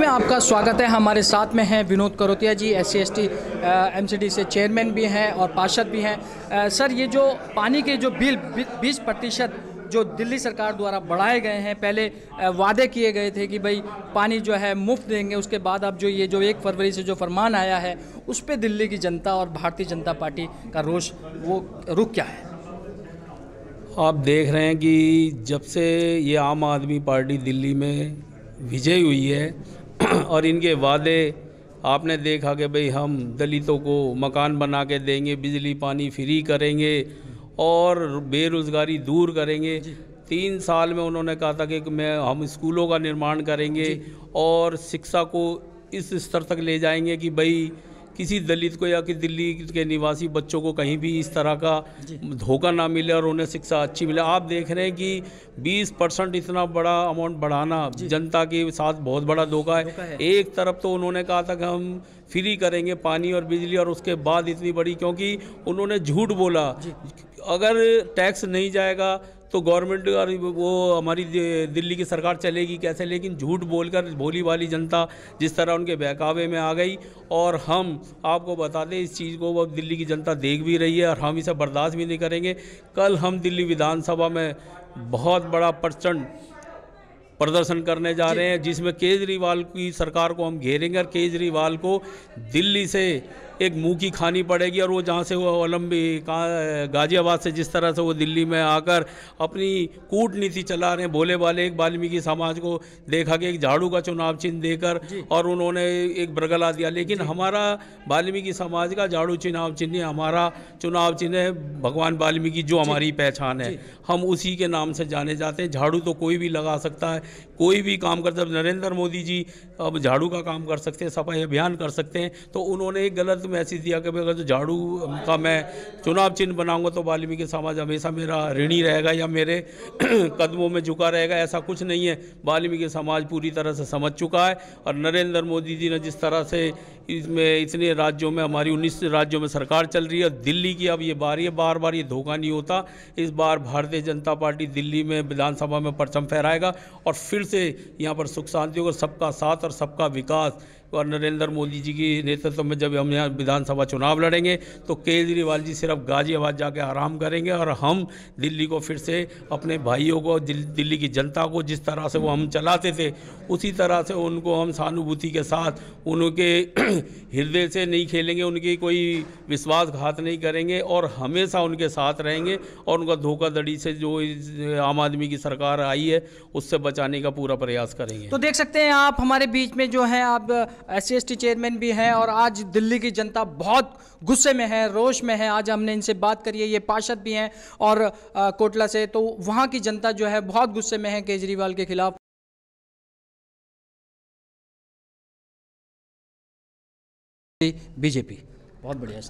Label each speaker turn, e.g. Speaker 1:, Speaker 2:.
Speaker 1: में आपका स्वागत है हमारे साथ में हैं Vinod Karotiya ji S C S से चेयरमैन भी हैं और पार्षद भी हैं सर ये जो पानी के जो बिल बीस प्रतिशत जो दिल्ली सरकार द्वारा बढ़ाए गए हैं पहले वादे किए गए थे कि भाई पानी जो है मुफ्त देंगे उसके बाद अब जो ये जो एक फरवरी से जो फरमान आया है उस पर दिल्ली की जनता और भारतीय जनता पार्टी का रोष वो रुक क्या है
Speaker 2: आप देख रहे हैं कि जब से ये आम आदमी पार्टी दिल्ली में विजयी हुई है और इनके वादे आपने देखा कि भाई हम दलितों को मकान बना के देंगे बिजली पानी फ्री करेंगे और बेरोज़गारी दूर करेंगे तीन साल में उन्होंने कहा था कि मैं हम स्कूलों का निर्माण करेंगे और शिक्षा को इस स्तर तक ले जाएंगे कि भाई किसी दलित को या किसी दिल्ली के निवासी बच्चों को कहीं भी इस तरह का धोखा ना मिले और उन्हें शिक्षा अच्छी मिले आप देख रहे हैं कि 20 परसेंट इतना बड़ा अमाउंट बढ़ाना जनता के साथ बहुत बड़ा धोखा है।, है एक तरफ तो उन्होंने कहा था कि हम फ्री करेंगे पानी और बिजली और उसके बाद इतनी बड़ी क्योंकि उन्होंने झूठ बोला अगर टैक्स नहीं जाएगा तो गवर्नमेंट और वो हमारी दिल्ली की सरकार चलेगी कैसे लेकिन झूठ बोलकर भोली वाली जनता जिस तरह उनके बहकावे में आ गई और हम आपको बता दें इस चीज़ को वो दिल्ली की जनता देख भी रही है और हम इसे बर्दाश्त भी नहीं करेंगे कल हम दिल्ली विधानसभा में बहुत बड़ा प्रचंड प्रदर्शन करने जा रहे हैं जिसमें केजरीवाल की सरकार को हम घेरेंगे और केजरीवाल को दिल्ली से एक मुँह की खानी पड़ेगी और वो जहाँ से वो ओलम्बी गाजियाबाद से जिस तरह से वो दिल्ली में आकर अपनी कूटनीति चला रहे हैं भोले वाले एक वाल्मीकि समाज को देखा कि एक झाड़ू का चुनाव चिन्ह देकर और उन्होंने एक बरगला दिया लेकिन हमारा वाल्मीकि समाज का झाड़ू चुनाव चिन्ह हमारा चुनाव चिन्ह है भगवान वाल्मीकि जो हमारी पहचान है हम उसी के नाम से जाने जाते हैं झाड़ू तो कोई भी लगा सकता है कोई भी काम कर जब नरेंद्र मोदी जी अब झाड़ू का काम कर सकते हैं सफाई अभियान कर सकते हैं तो उन्होंने एक गलत मैसेज दिया कि अगर झाड़ू का मैं चुनाव चिन्ह बनाऊंगा तो वाल्मीकि समाज हमेशा मेरा ऋणी रहेगा या मेरे कदमों में झुका रहेगा ऐसा कुछ नहीं है वाल्मीकि समाज पूरी तरह से समझ चुका है और नरेंद्र मोदी जी ने जिस तरह से इसमें इतने राज्यों में हमारी उन्नीस राज्यों में सरकार चल रही है दिल्ली की अब ये बारी है बार बार ये धोखा नहीं होता इस बार भारतीय जनता पार्टी दिल्ली में विधानसभा में परचम फहराएगा और फिर से यहाँ पर सुख शांति होगा सबका साथ और सबका विकास और नरेंद्र मोदी जी की नेतृत्व में जब हम यहाँ विधानसभा चुनाव लड़ेंगे तो केजरीवाल जी सिर्फ गाजियाबाद जाके आराम करेंगे और हम दिल्ली को फिर से अपने भाइयों को दिल्ली की जनता को जिस तरह से वो हम चलाते थे उसी तरह से उनको हम सहानुभूति के साथ उनके हृदय से नहीं खेलेंगे उनकी कोई विश्वासघात नहीं करेंगे और हमेशा उनके साथ रहेंगे और उनका धोखाधड़ी से जो आम आदमी की सरकार आई है उससे बचाने का पूरा प्रयास करेंगे
Speaker 1: तो देख सकते हैं आप हमारे बीच में जो है आप एस सी चेयरमैन भी हैं और आज दिल्ली की जनता बहुत गुस्से में है रोष में है आज हमने इनसे बात करी है ये पार्षद भी हैं और आ, कोटला से तो वहाँ की जनता जो है बहुत गुस्से में है केजरीवाल के खिलाफ बीजेपी बहुत बढ़िया